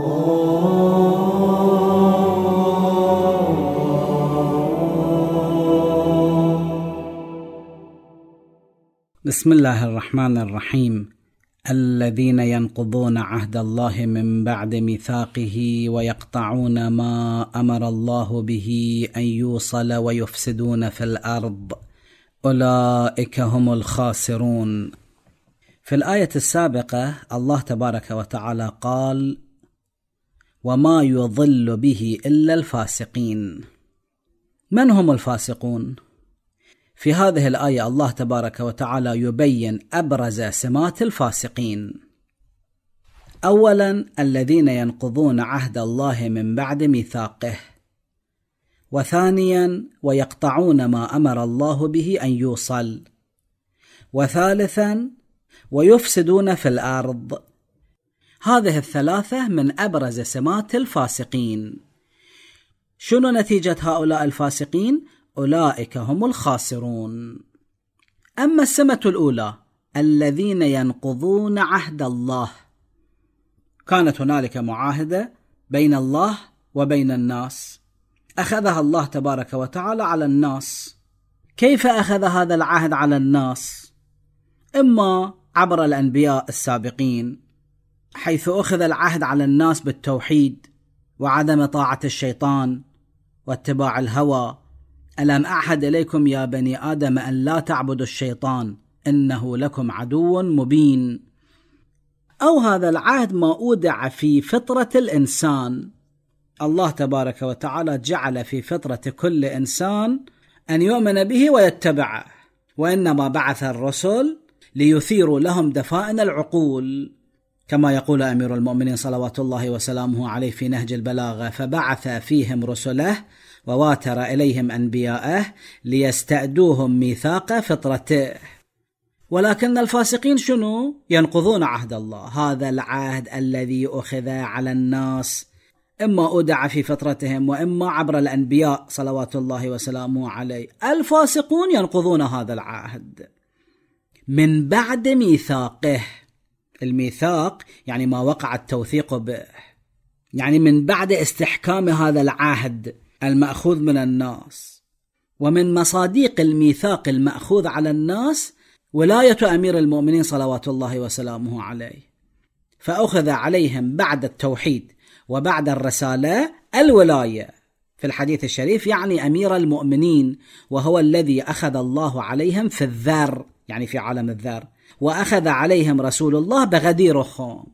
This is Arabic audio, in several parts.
بسم الله الرحمن الرحيم الذين ينقضون عهد الله من بعد ميثاقه ويقطعون ما امر الله به ان يوصل ويفسدون في الارض اولئك هم الخاسرون في الايه السابقه الله تبارك وتعالى قال وما يضل به الا الفاسقين من هم الفاسقون في هذه الايه الله تبارك وتعالى يبين ابرز سمات الفاسقين اولا الذين ينقضون عهد الله من بعد ميثاقه وثانيا ويقطعون ما امر الله به ان يوصل وثالثا ويفسدون في الارض هذه الثلاثة من أبرز سمات الفاسقين شنو نتيجة هؤلاء الفاسقين؟ أولئك هم الخاسرون أما السمة الأولى الذين ينقضون عهد الله كانت هنالك معاهدة بين الله وبين الناس أخذها الله تبارك وتعالى على الناس كيف أخذ هذا العهد على الناس؟ إما عبر الأنبياء السابقين حيث اخذ العهد على الناس بالتوحيد وعدم طاعه الشيطان واتباع الهوى الم اعهد اليكم يا بني ادم ان لا تعبدوا الشيطان انه لكم عدو مبين او هذا العهد ما اودع في فطره الانسان الله تبارك وتعالى جعل في فطره كل انسان ان يؤمن به ويتبعه وانما بعث الرسل ليثيروا لهم دفائن العقول كما يقول امير المؤمنين صلوات الله وسلامه عليه في نهج البلاغه فبعث فيهم رسله وواتر اليهم انبياءه ليستادوهم ميثاق فطرته ولكن الفاسقين شنو ينقضون عهد الله هذا العهد الذي اخذ على الناس اما اودع في فطرتهم واما عبر الانبياء صلوات الله وسلامه عليه الفاسقون ينقضون هذا العهد من بعد ميثاقه الميثاق يعني ما وقع التوثيق به يعني من بعد استحكام هذا العهد المأخوذ من الناس ومن مصاديق الميثاق المأخوذ على الناس ولاية أمير المؤمنين صلوات الله وسلامه عليه فأخذ عليهم بعد التوحيد وبعد الرسالة الولاية في الحديث الشريف يعني أمير المؤمنين وهو الذي أخذ الله عليهم في الذر يعني في عالم الذر وأخذ عليهم رسول الله بغديرهم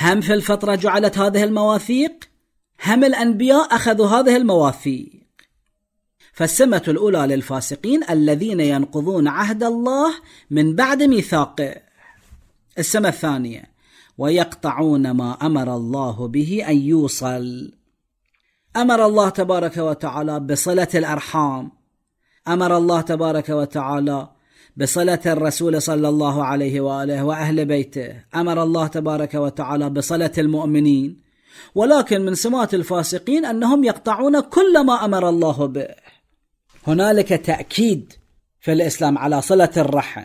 هم في الفترة جعلت هذه المواثيق هم الأنبياء أخذوا هذه المواثيق فالسمة الأولى للفاسقين الذين ينقضون عهد الله من بعد ميثاقه السمة الثانية ويقطعون ما أمر الله به أن يوصل أمر الله تبارك وتعالى بصلة الأرحام أمر الله تبارك وتعالى بصلة الرسول صلى الله عليه واله واهل بيته، امر الله تبارك وتعالى بصلة المؤمنين، ولكن من سمات الفاسقين انهم يقطعون كل ما امر الله به. هنالك تأكيد في الاسلام على صلة الرحم.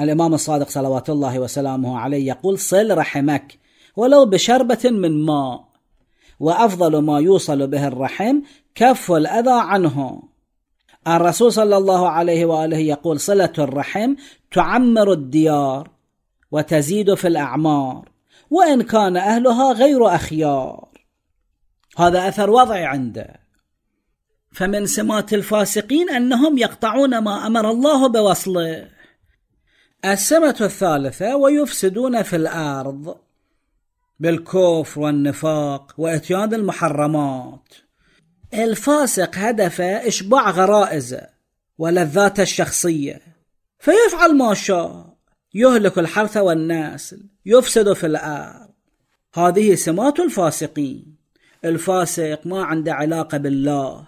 الامام الصادق صلوات الله وسلامه عليه يقول: صل رحمك ولو بشربة من ماء. وافضل ما يوصل به الرحم كف الاذى عنه الرسول صلى الله عليه واله يقول صله الرحم تعمر الديار وتزيد في الاعمار وان كان اهلها غير اخيار هذا اثر وضعي عنده فمن سمات الفاسقين انهم يقطعون ما امر الله بوصله السمه الثالثه ويفسدون في الارض بالكفر والنفاق واتيان المحرمات الفاسق هدفه إشباع غرائزه ولذاته الشخصية فيفعل ما شاء يهلك الحرث والنسل يفسد في الأرض هذه سمات الفاسقين الفاسق ما عنده علاقة بالله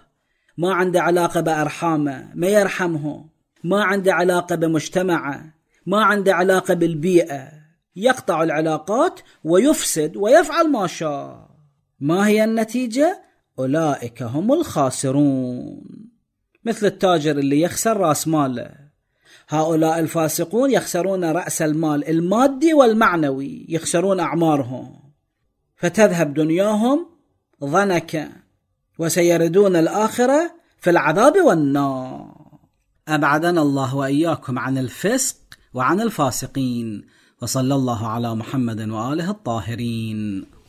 ما عنده علاقة بأرحامه ما يرحمه ما عنده علاقة بمجتمعه ما عنده علاقة بالبيئة يقطع العلاقات ويفسد ويفعل ما شاء ما هي النتيجة؟ أولئك هم الخاسرون مثل التاجر اللي يخسر رأس ماله هؤلاء الفاسقون يخسرون رأس المال المادي والمعنوي يخسرون أعمارهم فتذهب دنياهم ظنك وسيردون الآخرة في العذاب والنار أبعدنا الله وإياكم عن الفسق وعن الفاسقين وصلى الله على محمد وآله الطاهرين